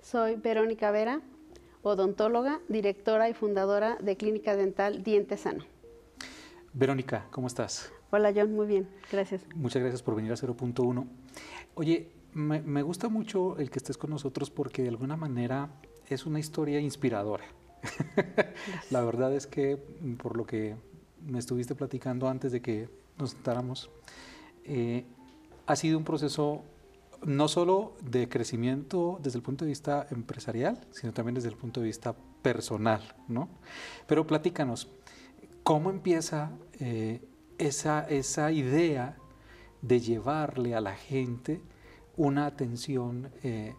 Soy Verónica Vera, odontóloga, directora y fundadora de Clínica Dental Diente Sano. Verónica, ¿cómo estás? Hola John, muy bien, gracias. Muchas gracias por venir a 0.1. Oye, me, me gusta mucho el que estés con nosotros porque de alguna manera es una historia inspiradora. la verdad es que mm, por lo que me estuviste platicando antes de que nos sentáramos, eh, ha sido un proceso no solo de crecimiento desde el punto de vista empresarial, sino también desde el punto de vista personal, ¿no? Pero platícanos, ¿cómo empieza eh, esa, esa idea de llevarle a la gente una atención eh,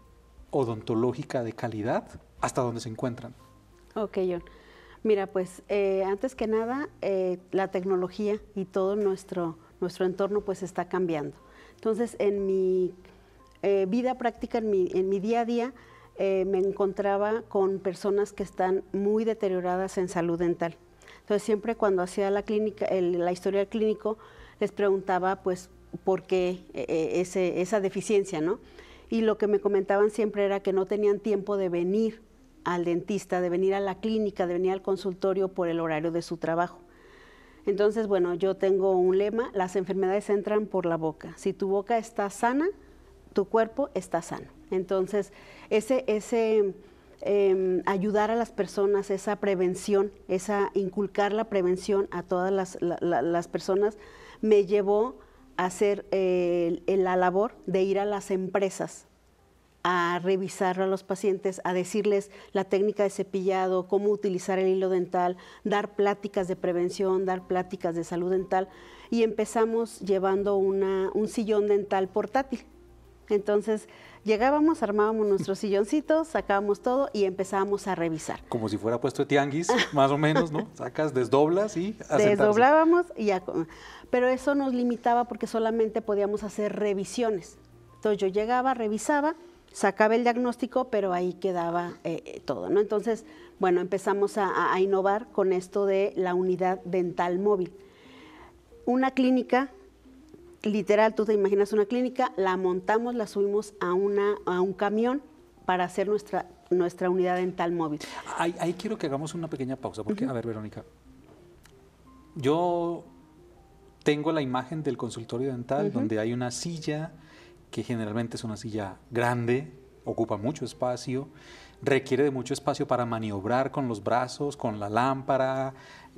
odontológica de calidad hasta donde se encuentran? Ok, John. Mira, pues eh, antes que nada, eh, la tecnología y todo nuestro, entorno pues está cambiando. Entonces, en mi eh, vida práctica, en mi, día a día, me encontraba con personas que están muy deterioradas en salud dental. Entonces, siempre cuando hacía la clínica, la historia del clínico, les preguntaba pues por qué esa deficiencia, ¿no? Y lo que me comentaban siempre era que no tenían tiempo de venir al dentista, de venir a la clínica, de venir al consultorio por el horario de su trabajo. Entonces, bueno, yo tengo un lema, las enfermedades entran por la boca. Si tu boca está sana, tu cuerpo está sano. Entonces, ese, ese em, ayudar a las personas, esa prevención, esa inculcar la prevención a todas las, personas, me llevó a hacer eh, la labor de ir a las empresas a revisar a los pacientes, a decirles la técnica de cepillado, cómo utilizar el hilo dental, dar pláticas de prevención, dar pláticas de salud dental y empezamos llevando un sillón dental portátil. Entonces llegábamos, armábamos nuestro silloncito, sacábamos todo y empezábamos a revisar. Como si fuera puesto de tianguis, más o menos, ¿no? Sacas, desdoblas y Desdoblábamos y ya. Pero eso nos limitaba porque solamente podíamos hacer revisiones. Entonces yo llegaba, revisaba sacaba el diagnóstico, pero ahí quedaba eh, eh, todo, ¿no? Entonces, bueno, empezamos a, innovar con esto de la unidad dental móvil. Una clínica literal, tú te imaginas una clínica, la montamos, la subimos a, una, a un camión para hacer nuestra, nuestra unidad dental móvil. Ahí, quiero que hagamos una pequeña pausa, porque, a ver, Verónica, yo tengo la imagen del consultorio dental donde hay una silla, que generalmente es una silla grande, ocupa mucho espacio, requiere de mucho espacio para maniobrar con los brazos, con la lámpara,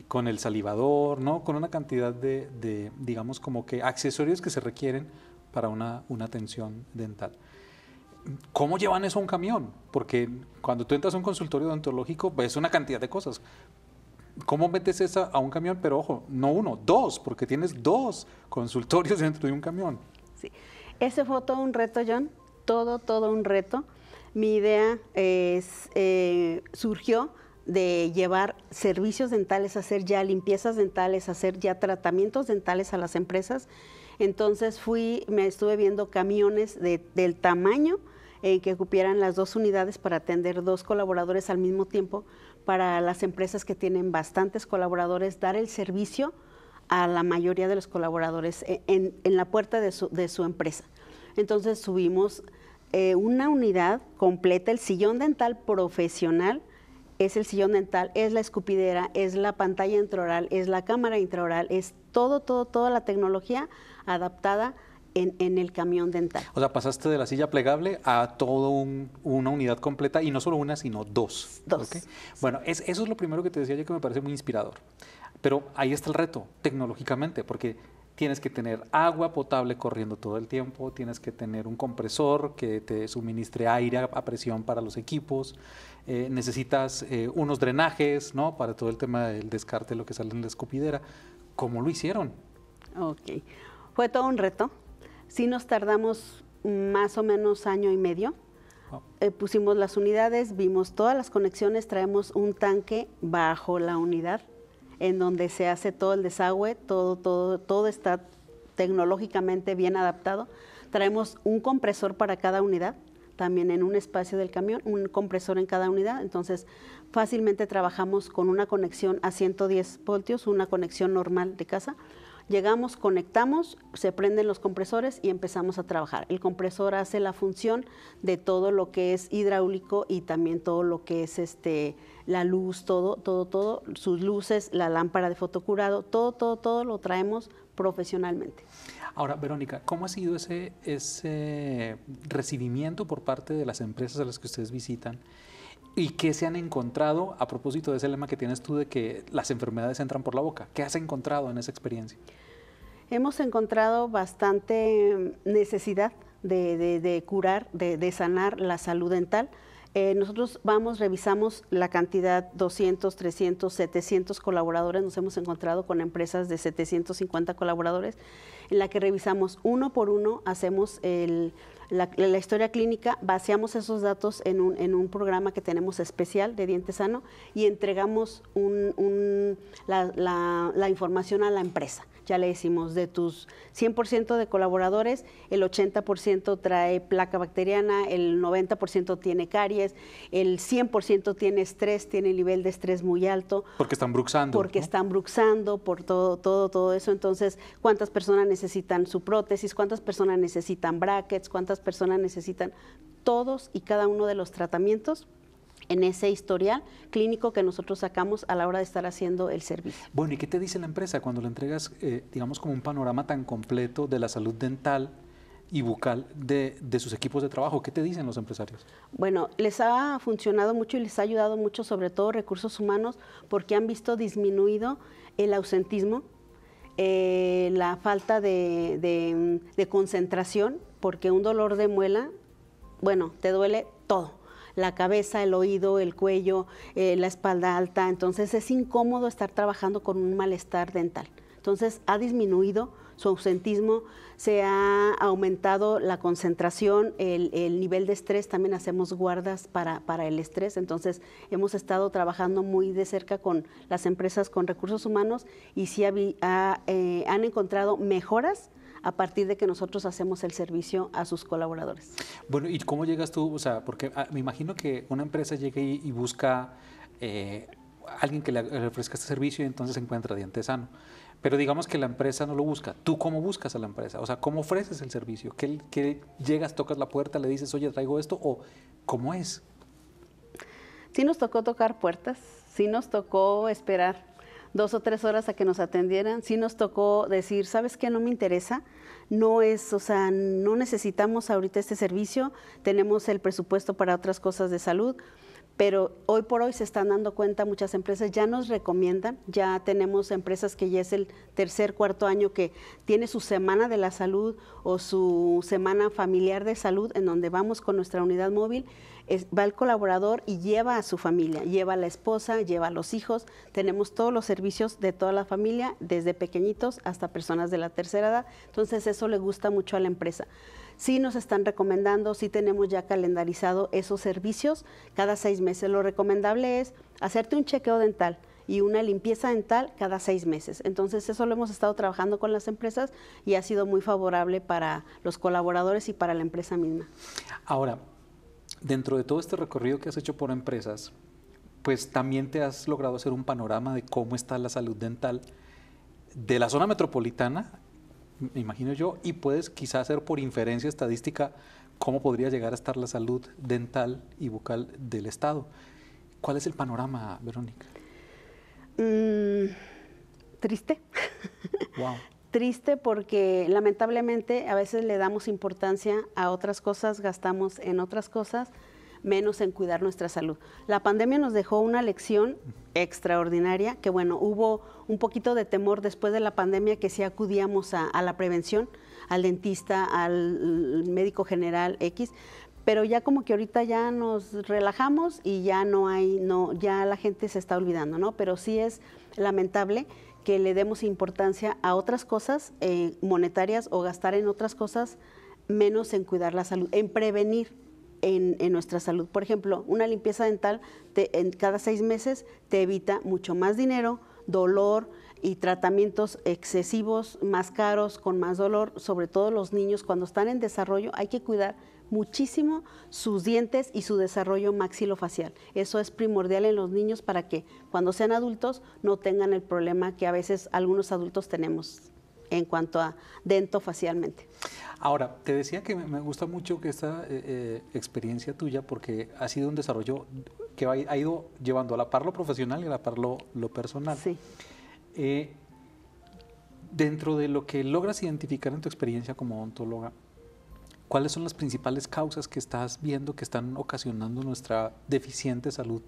con el salivador, ¿no? con una cantidad de, digamos, como que accesorios que se requieren para una, una atención dental. ¿Cómo llevan eso a un camión? Porque cuando tú entras a un consultorio odontológico, ves una cantidad de cosas. ¿Cómo metes esa a un camión? Pero ojo, no uno, dos, porque tienes dos consultorios dentro de un camión. Sí. Ese fue todo un reto, John, todo, todo un reto. Mi idea eh, surgió de llevar servicios dentales, hacer ya limpiezas dentales, hacer ya tratamientos dentales a las empresas. Entonces fui, me estuve viendo camiones del tamaño en eh, que ocupieran las dos unidades para atender dos colaboradores al mismo tiempo, para las empresas que tienen bastantes colaboradores, dar el servicio a la mayoría de los colaboradores e, en, la puerta de su, empresa. Entonces subimos eh, una unidad completa, el sillón dental profesional, es el sillón dental, es la escupidera, es la pantalla intraoral, es la cámara intraoral, es todo, todo, toda la tecnología adaptada en, el camión dental. O sea, pasaste de la silla plegable a toda una unidad completa y no solo una, sino dos. Dos. Bueno, eso es lo primero que te decía yo que me parece muy inspirador. Pero ahí está el reto, tecnológicamente, porque tienes que tener agua potable corriendo todo el tiempo, tienes que tener un compresor que te suministre aire a presión para los equipos, eh, necesitas eh, unos drenajes, ¿no? Para todo el tema del descarte, lo que sale en la escupidera. ¿Cómo lo hicieron? Ok, fue todo un reto. Sí nos tardamos más o menos año y medio. Eh, pusimos las unidades, vimos todas las conexiones, traemos un tanque bajo la unidad en donde se hace todo el desagüe, todo, todo, todo está tecnológicamente bien adaptado. Traemos un compresor para cada unidad, también en un espacio del camión, un compresor en cada unidad. Entonces, fácilmente trabajamos con una conexión a 110 voltios, una conexión normal de casa, Llegamos, conectamos, se prenden los compresores y empezamos a trabajar. El compresor hace la función de todo lo que es hidráulico y también todo lo que es este la luz, todo, todo, todo, sus luces, la lámpara de fotocurado, todo, todo, todo lo traemos profesionalmente. Ahora, Verónica, ¿cómo ha sido ese, ese recibimiento por parte de las empresas a las que ustedes visitan? ¿Y qué se han encontrado a propósito de ese lema que tienes tú de que las enfermedades entran por la boca? ¿Qué has encontrado en esa experiencia? Hemos encontrado bastante necesidad de, curar, de, sanar la salud dental eh, nosotros vamos, revisamos la cantidad, 200, 300, 700 colaboradores, nos hemos encontrado con empresas de 750 colaboradores, en la que revisamos uno por uno, hacemos la, historia clínica, vaciamos esos datos en un, programa que tenemos especial de diente sano y entregamos la información a la empresa ya le decimos, de tus 100% de colaboradores, el 80% trae placa bacteriana, el 90% tiene caries, el 100% tiene estrés, tiene nivel de estrés muy alto. Porque están bruxando. Porque están bruxando, por todo, todo, todo eso. Entonces, ¿cuántas personas necesitan su prótesis? ¿Cuántas personas necesitan brackets? ¿Cuántas personas necesitan todos y cada uno de los tratamientos? en ese historial clínico que nosotros sacamos a la hora de estar haciendo el servicio. Bueno, ¿y qué te dice la empresa cuando le entregas, eh, digamos, como un panorama tan completo de la salud dental? y bucal de, sus equipos de trabajo. ¿Qué te dicen los empresarios? Bueno, les ha funcionado mucho y les ha ayudado mucho, sobre todo recursos humanos, porque han visto disminuido el ausentismo, eh, la falta de concentración, porque un dolor de muela, bueno, te duele todo la cabeza, el oído, el cuello, eh, la espalda alta. Entonces es incómodo estar trabajando con un malestar dental. Entonces ha disminuido su ausentismo, se ha aumentado la concentración, el, nivel de estrés, también hacemos guardas para, el estrés, entonces hemos estado trabajando muy de cerca con las empresas con recursos humanos y sí eh, han encontrado mejoras a partir de que nosotros hacemos el servicio a sus colaboradores. Bueno, ¿y cómo llegas tú? O sea, porque ah, me imagino que una empresa llega y, busca a eh, alguien que le, ofrezca este servicio y entonces se encuentra diente sano. Pero digamos que la empresa no lo busca. ¿Tú cómo buscas a la empresa? O sea, ¿cómo ofreces el servicio? qué llegas, tocas la puerta, le dices, oye, traigo esto? ¿O cómo es? Sí nos tocó tocar puertas, sí nos tocó esperar dos o tres horas a que nos atendieran, sí nos tocó decir, ¿sabes qué? No me interesa, no es, o sea, no necesitamos ahorita este servicio, tenemos el presupuesto para otras cosas de salud, pero hoy por hoy se están dando cuenta muchas empresas, ya nos recomiendan, ya tenemos empresas que ya es el tercer, cuarto año que tiene su semana de la salud o su semana familiar de salud en donde vamos con nuestra unidad móvil va el colaborador y lleva a su familia, lleva a la esposa, lleva a los hijos. Tenemos todos los servicios de toda la familia, desde pequeñitos hasta personas de la tercera edad. Entonces eso le gusta mucho a la empresa. Sí nos están recomendando, sí tenemos ya calendarizado esos servicios cada seis meses. Lo recomendable es hacerte un chequeo dental y una limpieza dental cada seis meses. Entonces eso lo hemos estado trabajando con las empresas y ha sido muy favorable para los colaboradores y para la empresa misma. Ahora, dentro de todo este recorrido que has hecho por empresas, pues también te has logrado hacer un panorama de cómo está la salud dental de la zona metropolitana, me imagino yo, y puedes quizás hacer por inferencia estadística cómo podría llegar a estar la salud dental y bucal del Estado. ¿Cuál es el panorama, Verónica? Mm, triste. Wow. triste porque lamentablemente a veces le damos importancia a otras cosas, gastamos en otras cosas, menos en cuidar nuestra salud. La pandemia nos dejó una lección extraordinaria, que bueno, hubo un poquito de temor después de la pandemia que si acudíamos a, a la prevención, al dentista, al médico general X, pero ya como que ahorita ya nos relajamos y ya no hay, no, ya la gente se está olvidando, ¿no? Pero sí es lamentable que le demos importancia a otras cosas eh, monetarias o gastar en otras cosas menos en cuidar la salud, en prevenir en, nuestra salud. Por ejemplo, una limpieza dental en cada seis meses te evita mucho más dinero, dolor y tratamientos excesivos, más caros, con más dolor, sobre todo los niños cuando están en desarrollo, hay que cuidar muchísimo sus dientes y su desarrollo maxilofacial. Eso es primordial en los niños para que cuando sean adultos no tengan el problema que a veces algunos adultos tenemos en cuanto a dentofacialmente. Ahora, te decía que me gusta mucho que esta eh, eh, experiencia tuya porque ha sido un desarrollo que ha ido llevando a la par lo profesional y a la par lo, personal. Eh, dentro de lo que logras identificar en tu experiencia como ontóloga ¿Cuáles son las principales causas que estás viendo que están ocasionando nuestra deficiente salud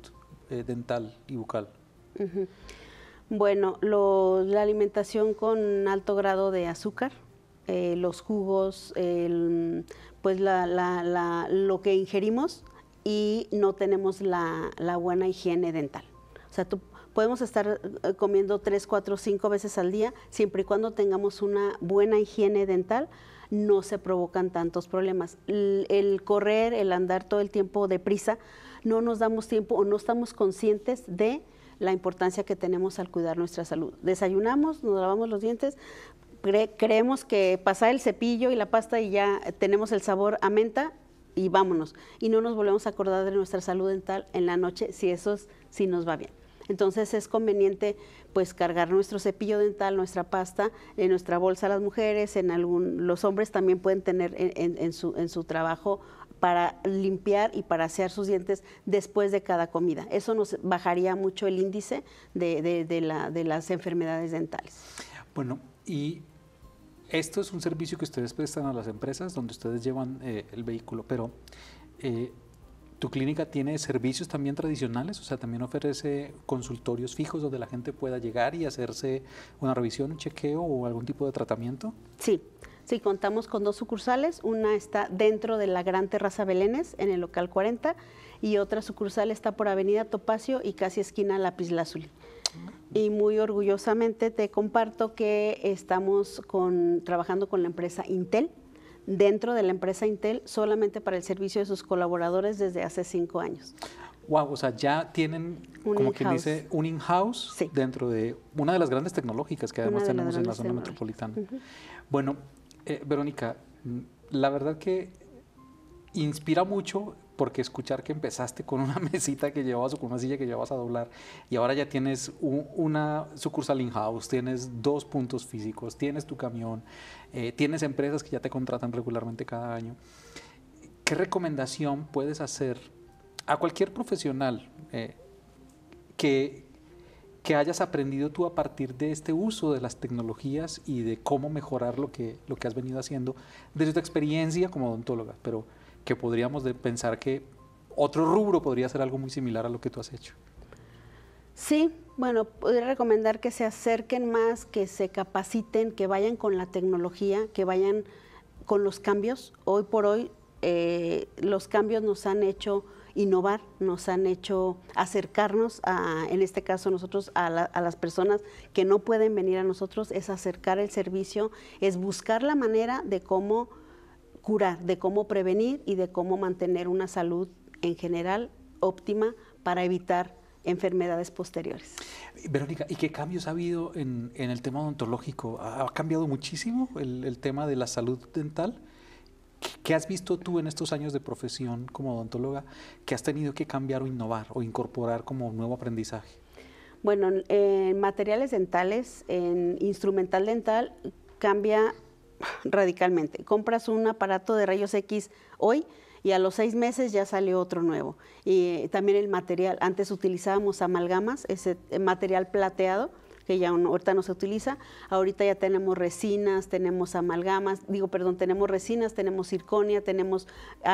eh, dental y bucal? Bueno, la alimentación con alto grado de azúcar, eh, los jugos, pues lo que ingerimos y no tenemos la, buena higiene dental. O sea, tú, podemos estar eh, comiendo tres, cuatro, cinco veces al día, siempre y cuando tengamos una buena higiene dental no se provocan tantos problemas. El, correr, el andar todo el tiempo deprisa, no nos damos tiempo o no estamos conscientes de la importancia que tenemos al cuidar nuestra salud. Desayunamos, nos lavamos los dientes, creemos que pasar el cepillo y la pasta y ya tenemos el sabor a menta y vámonos. Y no nos volvemos a acordar de nuestra salud dental en la noche si eso sí nos va bien. Entonces es conveniente pues cargar nuestro cepillo dental, nuestra pasta, en nuestra bolsa las mujeres, en algún, los hombres también pueden tener en, su, en su trabajo para limpiar y para asear sus dientes después de cada comida. Eso nos bajaría mucho el índice de, de, las enfermedades dentales. Bueno, y esto es un servicio que ustedes prestan a las empresas donde ustedes llevan eh, el vehículo, pero eh, ¿Tu clínica tiene servicios también tradicionales? O sea, también ofrece consultorios fijos donde la gente pueda llegar y hacerse una revisión, un chequeo o algún tipo de tratamiento. Sí, sí, contamos con dos sucursales. Una está dentro de la Gran Terraza Belénes, en el local 40, y otra sucursal está por Avenida Topacio y casi esquina Lápiz Lazuli. Y muy orgullosamente te comparto que estamos con, trabajando con la empresa Intel, dentro de la empresa Intel solamente para el servicio de sus colaboradores desde hace cinco años. Wow, o sea, ya tienen, como quien dice, un in-house dentro de una de las grandes tecnológicas que además tenemos en la zona metropolitana. Bueno, eh, Verónica, la verdad que inspira mucho porque escuchar que empezaste con una mesita que llevabas o con una silla que llevabas a doblar y ahora ya tienes una sucursal in-house, tienes dos puntos físicos, tienes tu camión, eh, tienes empresas que ya te contratan regularmente cada año. ¿Qué recomendación puedes hacer a cualquier profesional eh, que, que hayas aprendido tú a partir de este uso de las tecnologías y de cómo mejorar lo que, lo que has venido haciendo desde tu experiencia como odontóloga? Pero que podríamos pensar que otro rubro podría ser algo muy similar a lo que tú has hecho. Sí, bueno, podría recomendar que se acerquen más, que se capaciten, que vayan con la tecnología, que vayan con los cambios. Hoy por hoy eh, los cambios nos han hecho innovar, nos han hecho acercarnos, a, en este caso nosotros, a, las personas que no pueden venir a nosotros, es acercar el servicio, es buscar la manera de cómo curar, de cómo prevenir y de cómo mantener una salud en general óptima para evitar enfermedades posteriores. Verónica, ¿y qué cambios ha habido en, el tema odontológico? ¿Ha, cambiado muchísimo el, tema de la salud dental? ¿Qué, ¿Qué has visto tú en estos años de profesión como odontóloga que has tenido que cambiar o innovar o incorporar como nuevo aprendizaje? Bueno, en materiales dentales, en instrumental dental, cambia radicalmente. Compras un aparato de rayos X hoy y a los seis meses ya salió otro nuevo. Y eh, también el material, antes utilizábamos amalgamas, ese eh, material plateado, que ya no, ahorita no se utiliza. Ahorita ya tenemos resinas, tenemos amalgamas, digo, perdón, tenemos resinas, tenemos circonia, tenemos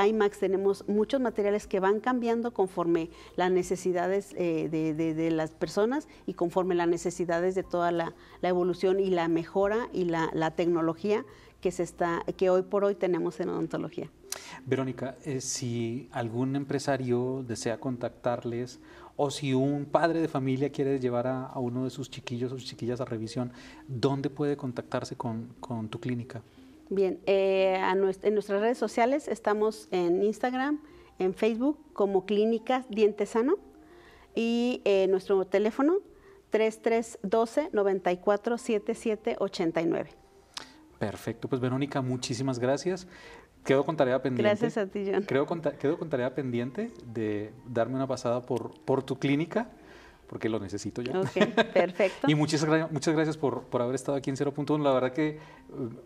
IMAX, tenemos muchos materiales que van cambiando conforme las necesidades eh, de, las personas y conforme las necesidades de toda la, evolución y la mejora y la, tecnología que, se está, que hoy por hoy tenemos en odontología. Verónica, eh, si algún empresario desea contactarles o si un padre de familia quiere llevar a, uno de sus chiquillos o chiquillas a revisión, ¿dónde puede contactarse con, tu clínica? Bien, eh, en nuestras redes sociales estamos en Instagram, en Facebook como Clínica Diente Sano y eh, nuestro teléfono 3312 947789. Perfecto, pues Verónica, muchísimas gracias. Quedo con tarea pendiente. Creo quedo pendiente de darme una pasada por, por tu clínica, porque lo necesito ya. Ok, perfecto. y muchas, muchas gracias por, por haber estado aquí en 0.1. La verdad que eh,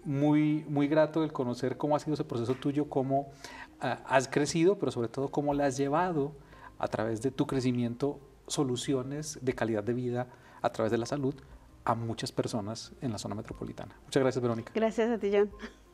muy, muy grato el conocer cómo ha sido ese proceso tuyo, cómo ah, has crecido, pero sobre todo cómo le has llevado a través de tu crecimiento soluciones de calidad de vida a través de la salud a muchas personas en la zona metropolitana. Muchas gracias, Verónica. Gracias a ti, John.